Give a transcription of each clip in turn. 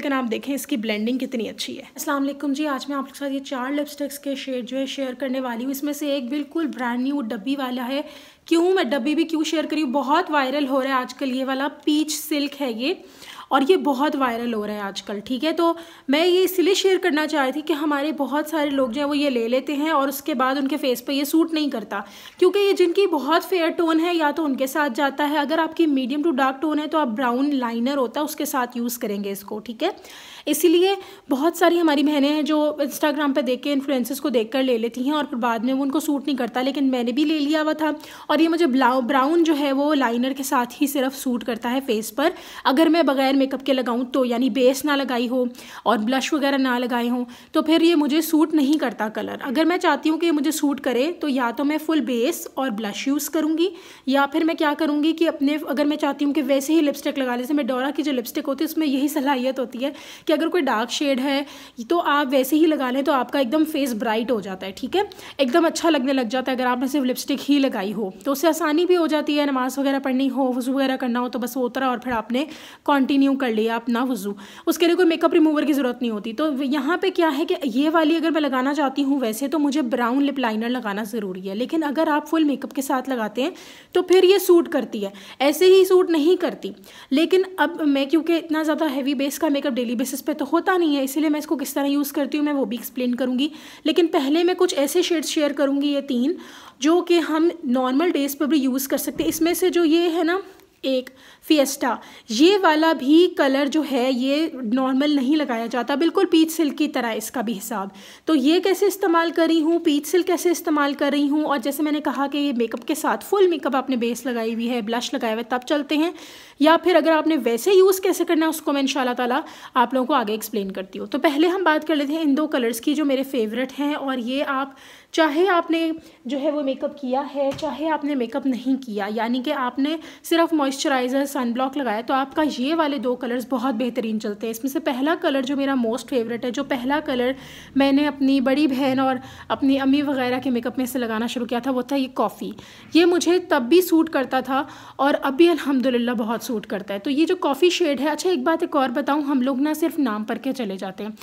लेकिन आप देखें इसकी ब्लेंडिंग कितनी अच्छी है वालेकुम जी आज मैं आप लोग साथ ये चार लिपस्टिक्स के शेड जो है शेयर करने वाली हूँ इसमें से एक बिल्कुल ब्रांड न्यू डब्बी वाला है क्यों मैं डब्बी भी क्यों शेयर करी बहुत वायरल हो रहा है आजकल ये वाला पीच सिल्क है ये और ये बहुत वायरल हो रहा है आजकल ठीक है तो मैं ये इसलिए शेयर करना चाह रही थी कि हमारे बहुत सारे लोग जो है वो ये ले लेते हैं और उसके बाद उनके फेस पर ये सूट नहीं करता क्योंकि ये जिनकी बहुत फेयर टोन है या तो उनके साथ जाता है अगर आपकी मीडियम टू डार्क टोन है तो आप ब्राउन लाइनर होता है उसके साथ यूज़ करेंगे इसको ठीक है इसीलिए बहुत सारी हमारी बहनें हैं जो इंस्टाग्राम पर देख के इन्फ्लुएंसर्स को देख कर ले लेती हैं और फिर बाद में वो उनको सूट नहीं करता लेकिन मैंने भी ले लिया हुआ था और ये मुझे ब्राउन जो है वो लाइनर के साथ ही सिर्फ सूट करता है फेस पर अगर मैं बगैर मेकअप के लगाऊँ तो यानी बेस ना लगाई हो और ब्लश वगैरह ना लगाए हों तो फिर ये मुझे सूट नहीं करता कलर अगर मैं चाहती हूँ कि ये मुझे सूट करे तो या तो मैं फुल बेस और ब्लश यूज़ करूँगी या फिर मैं क्या करूँगी कि अपने अगर मैं चाहती हूँ कि वैसे ही लिपस्टिक लगा ले जैसे मैं डोरा की जो लिपस्टिक होती है उसमें यही सलाहियत होती है कि अगर कोई डार्क शेड है तो आप वैसे ही लगा लें तो आपका एकदम फेस ब्राइट हो जाता है ठीक है एकदम अच्छा लगने लग जाता है अगर आपने सिर्फ लिपस्टिक ही लगाई हो तो उससे आसानी भी हो जाती है नमाज़ वगैरह पढ़नी हो वज़ू वगैरह करना हो तो बस वो उतरा और फिर आपने कॉन्टिन्यू कर लिया अपना वज़ू उसके लिए कोई मेकअप रिमूवर की ज़रूरत नहीं होती तो यहाँ पर क्या है कि ये वाली अगर मैं लगाना चाहती हूँ वैसे तो मुझे ब्राउन लिप लाइनर लगाना ज़रूरी है लेकिन अगर आप फुल मेकअप के साथ लगाते हैं तो फिर ये सूट करती है ऐसे ही सूट नहीं करती लेकिन अब मैं क्योंकि इतना ज़्यादा हैवी बेस का मेकअप डेली बेसिस पे तो होता नहीं है इसीलिए मैं इसको किस तरह यूज़ करती हूँ मैं वो भी एक्सप्लेन करूँगी लेकिन पहले मैं कुछ ऐसे शेड्स शेयर करूँगी ये तीन जो कि हम नॉर्मल डेज पर भी यूज़ कर सकते हैं इसमें से जो ये है ना एक फिएस्टा ये वाला भी कलर जो है ये नॉर्मल नहीं लगाया जाता बिल्कुल पीच सिल्क की तरह इसका भी हिसाब तो ये कैसे इस्तेमाल कर रही हूँ पीच सिल्क कैसे इस्तेमाल कर रही हूँ और जैसे मैंने कहा कि ये मेकअप के साथ फुल मेकअप आपने बेस लगाई हुई है ब्लश लगाया हुआ है तब चलते हैं या फिर अगर आपने वैसे यूज़ कैसे करना है उसको मैं इन ताला आप लोगों को आगे एक्सप्लेन करती हूँ तो पहले हम बात कर लेते हैं इन दो कलर्स की जो मेरे फेवरेट हैं और ये आप चाहे आपने जो है वो मेकअप किया है चाहे आपने मेकअप नहीं किया यानी कि आपने सिर्फ मॉइस्चराइज़र सनब्लॉक लगाया तो आपका ये वाले दो कलर्स बहुत बेहतरीन चलते हैं इसमें से पहला कलर जो मेरा मोस्ट फेवरेट है जो पहला कलर मैंने अपनी बड़ी बहन और अपनी अम्मी वगैरह के मेकअप में से लगाना शुरू किया था वो था ये कॉफ़ी ये मुझे तब भी सूट करता था और अब भी अलहमदिल्ला बहुत सूट करता है तो ये जो कॉफ़ी शेड है अच्छा एक बात एक और बताऊँ हम लोग ना सिर्फ नाम पर के चले जाते हैं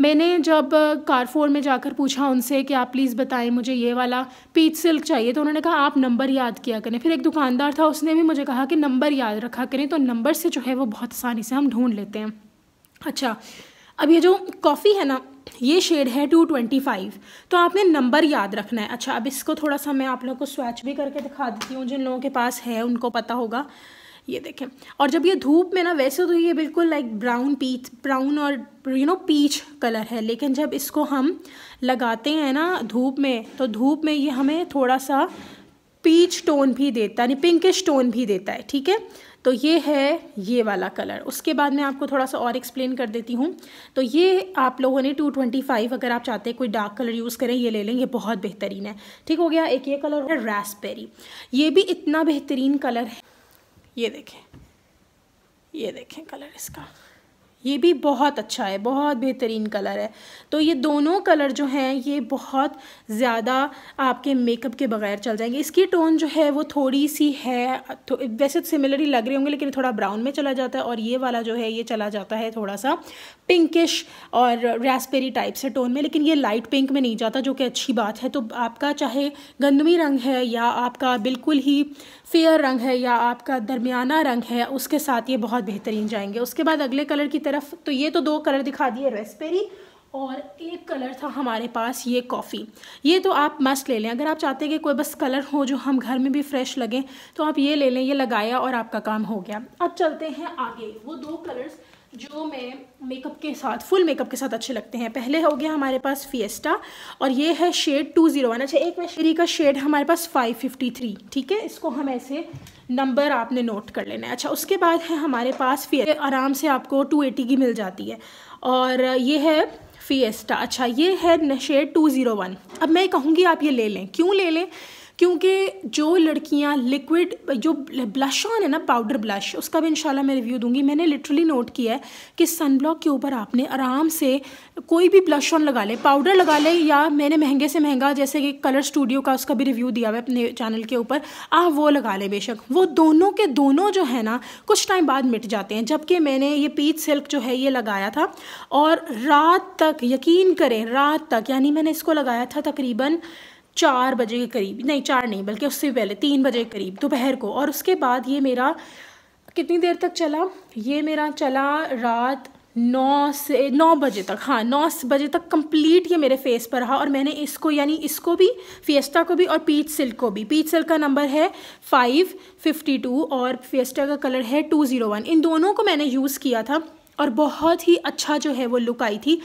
मैंने जब कारफोर में जाकर पूछा उनसे कि आप प्लीज़ बताएं मुझे ये वाला पीच सिल्क चाहिए तो उन्होंने कहा आप नंबर याद किया करें फिर एक दुकानदार था उसने भी मुझे कहा कि नंबर याद रखा करें तो नंबर से जो है वो बहुत आसानी से हम ढूंढ लेते हैं अच्छा अब ये जो कॉफ़ी है ना ये शेड है टू ट्वेंटी फाइव तो आपने नंबर याद रखना है अच्छा अब इसको थोड़ा सा मैं आप लोग को स्वैच भी करके दिखा देती हूँ जिन लोगों के पास है उनको पता होगा ये देखें और जब ये धूप में ना वैसे तो ये बिल्कुल लाइक ब्राउन पीच ब्राउन और यू नो पीच कलर है लेकिन जब इसको हम लगाते हैं ना धूप में तो धूप में ये हमें थोड़ा सा पीच टोन भी देता है पिंकिश टोन भी देता है ठीक है तो ये है ये वाला कलर उसके बाद मैं आपको थोड़ा सा और एक्सप्लेन कर देती हूँ तो ये आप लोगों ने 225 अगर आप चाहते हैं कोई डार्क कलर यूज़ करें ये ले लें ये बहुत बेहतरीन है ठीक हो गया एक ये कलर है रासबेरी ये भी इतना बेहतरीन कलर है ये देखें ये देखें कलर इसका ये भी बहुत अच्छा है बहुत बेहतरीन कलर है तो ये दोनों कलर जो हैं ये बहुत ज़्यादा आपके मेकअप के बगैर चल जाएंगे इसकी टोन जो है वो थोड़ी सी है तो वैसे तो सिमिलरली लग रहे होंगे लेकिन थोड़ा ब्राउन में चला जाता है और ये वाला जो है ये चला जाता है थोड़ा सा पिंकिश और रेस्पेरी टाइप से टोन में लेकिन ये लाइट पिंक में नहीं जाता जो कि अच्छी बात है तो आपका चाहे गंदमी रंग है या आपका बिल्कुल ही फेयर रंग है या आपका दरमियाना रंग है उसके साथ ये बहुत बेहतरीन जाएंगे उसके बाद अगले कलर की तरफ तो ये तो दो कलर दिखा दिए रेस्पेरी और एक कलर था हमारे पास ये कॉफ़ी ये तो आप मस्त ले लें अगर आप चाहते हैं कि कोई बस कलर हो जो हम घर में भी फ्रेश लगें तो आप ये ले लें ये लगाया और आपका काम हो गया अब चलते हैं आगे वो दो कलर्स जो मैं मेकअप के साथ फुल मेकअप के साथ अच्छे लगते हैं पहले हो गया हमारे पास फिएस्टा और ये है शेड टू जीरो वन अच्छा एक मशीरी का शेड हमारे पास फाइव फिफ्टी थ्री ठीक है इसको हम ऐसे नंबर आपने नोट कर लेना है अच्छा उसके बाद है हमारे पास फिर आराम से आपको टू एटी की मिल जाती है और ये है फिएस्टा अच्छा ये है शेड टू ज़ीरो वन अब मैं कहूँगी आप ये ले लें क्यों ले लें क्योंकि जो लड़कियां लिक्विड जो ब्लश ऑन है ना पाउडर ब्लश उसका भी इंशाल्लाह मैं रिव्यू दूंगी मैंने लिटरली नोट किया है कि सनब्लॉक के ऊपर आपने आराम से कोई भी ब्लश ऑन लगा ले पाउडर लगा ले या मैंने महंगे से महंगा जैसे कि कलर स्टूडियो का उसका भी रिव्यू दिया हुआ अपने चैनल के ऊपर आप वो लगा लें बेशक वो दोनों के दोनों जो है ना कुछ टाइम बाद मिट जाते हैं जबकि मैंने ये पीच सिल्क जो है ये लगाया था और रात तक यकीन करें रात तक यानी मैंने इसको लगाया था तकरीबन चार बजे के करीब नहीं चार नहीं बल्कि उससे पहले तीन बजे के करीब दोपहर को और उसके बाद ये मेरा कितनी देर तक चला ये मेरा चला रात नौ से नौ बजे तक हाँ नौ बजे तक कंप्लीट ये मेरे फेस पर रहा और मैंने इसको यानी इसको भी फेस्टा को भी और पीच सिल्क को भी पीच सिल्क का नंबर है फाइव फिफ्टी टू और फेस्टा का कलर है टू ज़ीरो वन इन दोनों को मैंने यूज़ किया था और बहुत ही अच्छा जो है वो लुक आई थी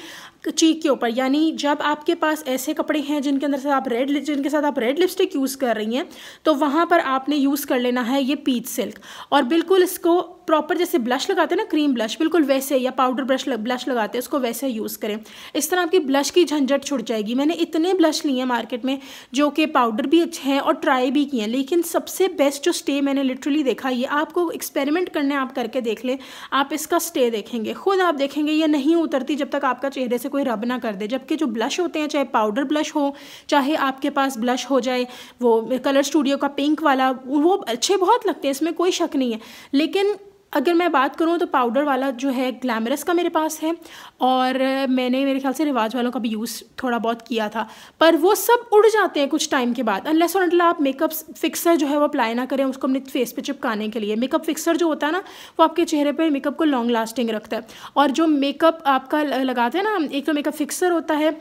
चीक के ऊपर यानी जब आपके पास ऐसे कपड़े हैं जिनके अंदर से आप रेड जिनके साथ आप रेड लिपस्टिक यूज़ कर रही हैं तो वहाँ पर आपने यूज़ कर लेना है ये पीच सिल्क और बिल्कुल इसको प्रॉपर जैसे ब्लश लगाते हैं ना क्रीम ब्लश बिल्कुल वैसे या पाउडर ब्रश ब्लश लगाते हैं उसको वैसे यूज़ करें इस तरह आपकी ब्लश की झंझट छुट जाएगी मैंने इतने ब्लश लिए हैं मार्केट में जो कि पाउडर भी अच्छे हैं और ट्राई भी किए हैं लेकिन सबसे बेस्ट जो स्टे मैंने लिटरली देखा ये आपको एक्सपेरिमेंट करने आप करके देख लें आप इसका स्टे देखेंगे खुद आप देखेंगे ये नहीं उतरती जब तक आपका चेहरे से कोई रब ना कर दे जबकि जो ब्लश होते हैं चाहे पाउडर ब्लश हो चाहे आपके पास ब्लश हो जाए वो कलर स्टूडियो का पिंक वाला वो अच्छे बहुत लगते हैं इसमें कोई शक नहीं है लेकिन अगर मैं बात करूँ तो पाउडर वाला जो है ग्लैमरस का मेरे पास है और मैंने मेरे ख्याल से रिवाज वालों का भी यूज़ थोड़ा बहुत किया था पर वो सब उड़ जाते हैं कुछ टाइम के बाद अनलेस और आप मेकअप फिक्सर जो है वो अप्लाई ना करें उसको अपने फेस पे चिपकाने के लिए मेकअप फिक्सर जो होता है ना वो आपके चेहरे पर मेकअप को लॉन्ग लास्टिंग रखता है और जो मेकअप आपका लगाते हैं ना एक तो मेकअप फिक्सर होता है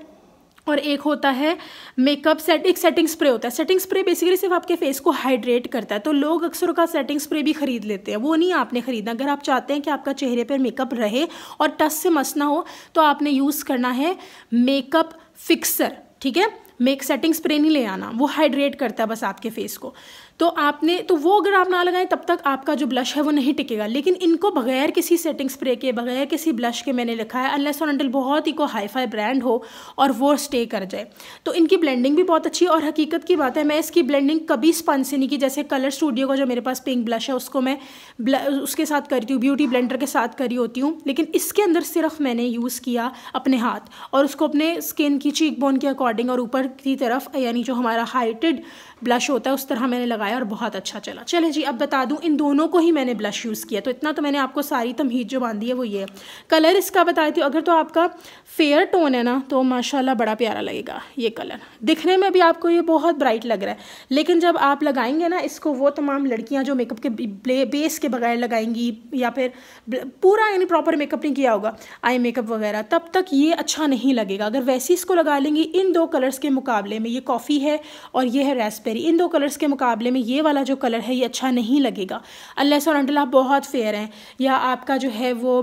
और एक होता है मेकअप सेट एक सेटिंग स्प्रे होता है सेटिंग स्प्रे बेसिकली सिर्फ आपके फेस को हाइड्रेट करता है तो लोग अक्सर का सेटिंग स्प्रे भी खरीद लेते हैं वो नहीं आपने खरीदना अगर आप चाहते हैं कि आपका चेहरे पर मेकअप रहे और टस से मस ना हो तो आपने यूज़ करना है मेकअप फिक्सर ठीक है मेक सेटिंग स्प्रे नहीं ले आना वो हाइड्रेट करता है बस आपके फेस को तो आपने तो वो अगर आप ना लगाएं तब तक आपका जो ब्लश है वो नहीं टिकेगा लेकिन इनको बगैर किसी सेटिंग स्प्रे के बगैर किसी ब्लश के मैंने लिखा है अनलेस और अंडल बहुत ही को हाई फाई ब्रांड हो और वो स्टे कर जाए तो इनकी ब्लेंडिंग भी बहुत अच्छी और हकीकत की बात है मैं इसकी ब्लेंडिंग कभी स्पन से नहीं की जैसे कलर स्टूडियो का जो मेरे पास पिंक ब्लश है उसको मैं उसके साथ करती हूँ ब्यूटी ब्लेंडर के साथ करी होती हूँ लेकिन इसके अंदर सिर्फ मैंने यूज़ किया अपने हाथ और उसको अपने स्किन की चीक बोन के अकॉर्डिंग और ऊपर की तरफ यानी जो हमारा हाइटेड ब्लश होता है उस तरह मैंने लगाया आया और बहुत अच्छा चला चले जी अब बता दूं इन दोनों को ही मैंने ब्लश यूज़ किया तो इतना तो मैंने आपको सारी तमहीद जो बांधी है वो ये कलर इसका बताती हूँ अगर तो आपका फेयर टोन है ना तो माशाला बड़ा प्यारा लगेगा ये कलर दिखने में भी आपको ये बहुत ब्राइट लग रहा है लेकिन जब आप लगाएंगे ना इसको वो तमाम लड़कियाँ जो मेकअप के बेस के बगैर लगाएंगी या फिर पूरा यानी प्रॉपर मेकअप नहीं किया होगा आई मेकअप वगैरह तब तक ये अच्छा नहीं लगेगा अगर वैसे इसको लगा लेंगी इन दो कलर्स के मुकाबले में ये कॉफ़ी है और ये है रेसबेरी इन दो कलर्स के मुकाबले में ये वाला जो कलर है ये अच्छा नहीं लगेगा अनलेस और अंटिल आप बहुत फेयर हैं या आपका जो है वो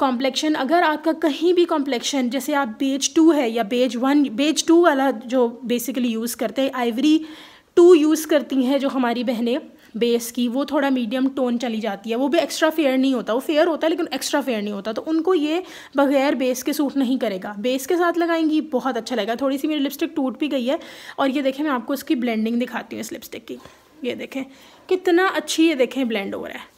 कॉम्प्लेक्शन अगर आपका कहीं भी कॉम्प्लेक्शन जैसे आप बेज टू है या बेज वन बेज टू वाला जो बेसिकली यूज़ करते हैं आइवरी टू यूज़ करती हैं जो हमारी बहनें बेस की वो थोड़ा मीडियम टोन चली जाती है वो भी एक्स्ट्रा फेयर नहीं होता वो फेयर होता है लेकिन एक्स्ट्रा फेयर नहीं होता तो उनको ये बगैर बेस के सूट नहीं करेगा बेस के साथ लगाएंगी बहुत अच्छा लगेगा थोड़ी सी मेरी लिपस्टिक टूट भी गई है और ये देखें मैं आपको इसकी ब्लेंडिंग दिखाती हूँ इस लिपस्टिक की ये देखें कितना अच्छी ये देखें ब्लेंड हो रहा है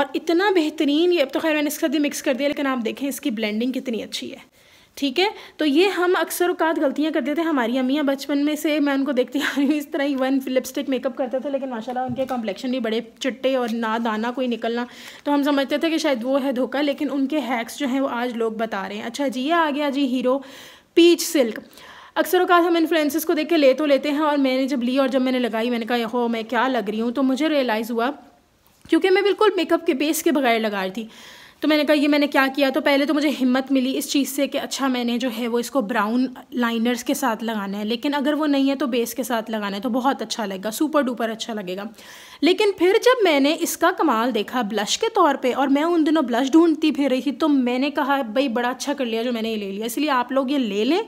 और इतना बेहतरीन ये अब तो खैर मैंने इसके साथ ही मिक्स कर दिया लेकिन आप देखें इसकी ब्लेंडिंग कितनी अच्छी है ठीक है तो ये हम अक्सर उकात गलतियाँ करते थे हमारी अम्मियाँ बचपन में से मैं उनको देखती आ रही हूँ इस तरह ही वन लिपस्टिक मेकअप करते थे लेकिन माशाल्लाह उनके कॉम्प्लेक्शन भी बड़े चिट्टे और ना दाना कोई निकलना तो हम समझते थे कि शायद वो है धोखा लेकिन उनके हैक्स जो हैं वो आज लोग बता रहे हैं अच्छा जी ये आ गया जी हीरो पीच सिल्क अक्सर अवकात हम इन्फ्लुएंसेस को देख के ले तो लेते हैं और मैंने जब ली और जब मैंने लगाई मैंने कहा हो मैं क्या लग रही हूँ तो मुझे रियलाइज़ हुआ क्योंकि मैं बिल्कुल मेकअप के बेस के बगैर लगा रही थी तो मैंने कहा ये मैंने क्या किया तो पहले तो मुझे हिम्मत मिली इस चीज़ से कि अच्छा मैंने जो है वो इसको ब्राउन लाइनर्स के साथ लगाना है लेकिन अगर वो नहीं है तो बेस के साथ लगाना है तो बहुत अच्छा लगेगा सुपर डुपर अच्छा लगेगा लेकिन फिर जब मैंने इसका कमाल देखा ब्लश के तौर पे और मैं उन दिनों ब्लश ढूंढती फिर रही थी तो मैंने कहा भाई बड़ा अच्छा कर लिया जो मैंने ये ले लिया इसलिए आप लोग ये ले लें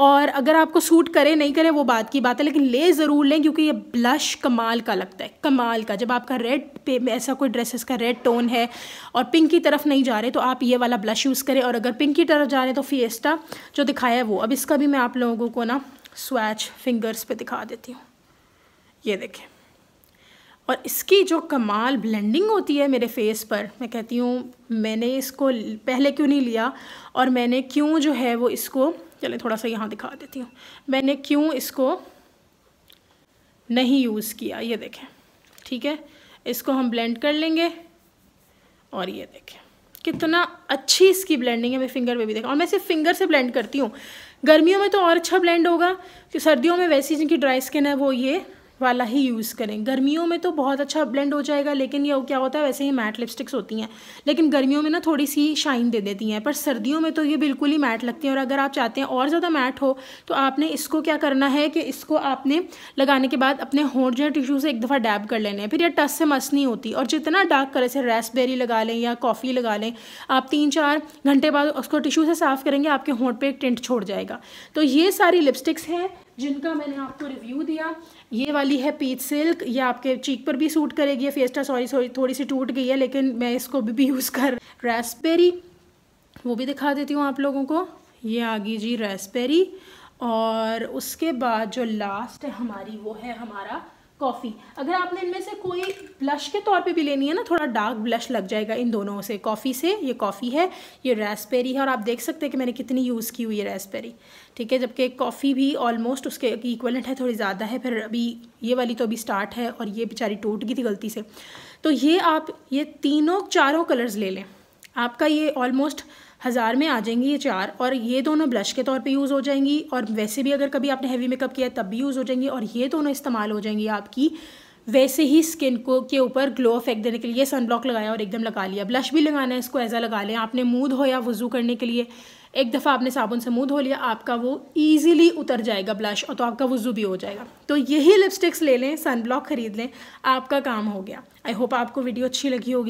और अगर आपको सूट करे नहीं करे वो बात की बात है लेकिन ले ज़रूर लें क्योंकि ये ब्लश कमाल का लगता है कमाल का जब आपका रेड पे ऐसा कोई ड्रेसेस का रेड टोन है और पिंक की तरफ नहीं जा रहे तो आप ये वाला ब्लश यूज़ करें और अगर पिंक की तरफ जा रहे हैं तो फिएस्टा जो दिखाया है वो अब इसका भी मैं आप लोगों को ना स्वैच फिंगर्स पे दिखा देती हूँ ये देखें और इसकी जो कमाल ब्लेंडिंग होती है मेरे फेस पर मैं कहती हूँ मैंने इसको पहले क्यों नहीं लिया और मैंने क्यों जो है वो इसको चले थोड़ा सा यहाँ दिखा देती हूँ मैंने क्यों इसको नहीं यूज़ किया ये देखें ठीक है इसको हम ब्लेंड कर लेंगे और ये देखें कितना अच्छी इसकी ब्लेंडिंग है मैं फिंगर पे भी देखा और मैं सिर्फ फिंगर से ब्लेंड करती हूँ गर्मियों में तो और अच्छा ब्लेंड होगा कि सर्दियों में वैसी जिनकी ड्राई स्किन है वो ये वाला ही यूज़ करें गर्मियों में तो बहुत अच्छा ब्लेंड हो जाएगा लेकिन ये क्या होता है वैसे ही मैट लिपस्टिक्स होती हैं लेकिन गर्मियों में ना थोड़ी सी शाइन दे देती हैं पर सर्दियों में तो ये बिल्कुल ही मैट लगती हैं और अगर आप चाहते हैं और ज़्यादा मैट हो तो आपने इसको क्या करना है कि इसको आपने लगाने के बाद अपने होंठ जो है टिश्यू से एक दफ़ा डैब कर लेने हैं फिर यह टस से मस नहीं होती और जितना डार्क कलर से रेसबेरी लगा लें या कॉफ़ी लगा लें आप तीन चार घंटे बाद उसको टिश्यू से साफ़ करेंगे आपके होंठ पर एक टेंट छोड़ जाएगा तो ये सारी लिपस्टिक्स हैं जिनका मैंने आपको रिव्यू दिया ये वाली है पीच सिल्क ये आपके चीक पर भी सूट करेगी ये फेस्टा सॉरी सॉरी थोड़ी सी टूट गई है लेकिन मैं इसको भी, भी यूज़ कर रेसबेरी वो भी दिखा देती हूँ आप लोगों को ये आ गई जी रेसबेरी और उसके बाद जो लास्ट है हमारी वो है हमारा कॉफ़ी अगर आपने इनमें से कोई ब्लश के तौर पे भी लेनी है ना थोड़ा डार्क ब्लश लग जाएगा इन दोनों से कॉफ़ी से ये कॉफ़ी है ये रेसपेरी है और आप देख सकते हैं कि मैंने कितनी यूज़ की हुई है रेसपेरी ठीक है जबकि कॉफ़ी भी ऑलमोस्ट उसके इक्वलेंट है थोड़ी ज़्यादा है फिर अभी ये वाली तो अभी स्टार्ट है और ये बेचारी टूट गई थी गलती से तो ये आप ये तीनों चारों कलर्स ले लें आपका ये ऑलमोस्ट हज़ार में आ जाएंगी ये चार और ये दोनों ब्लश के तौर पे यूज़ हो जाएंगी और वैसे भी अगर कभी आपने हैवी मेकअप किया तब भी यूज़ हो जाएंगी और ये दोनों इस्तेमाल हो जाएंगी आपकी वैसे ही स्किन को के ऊपर ग्लो इफेक्ट देने के लिए सन ब्लॉक लगाया और एकदम लगा लिया ब्लश भी लगाना है इसको ऐसा लगा लें आपने मुँह धोया वज़ू करने के लिए एक दफ़ा आपने साबुन से मुँह धो लिया आपका वो ईजिली उतर जाएगा ब्लश और तो आपका वज़ू भी हो जाएगा तो यही लिपस्टिक्स ले लें सन ब्लॉक ख़रीद लें आपका काम हो गया आई होप आपको वीडियो अच्छी लगी होगी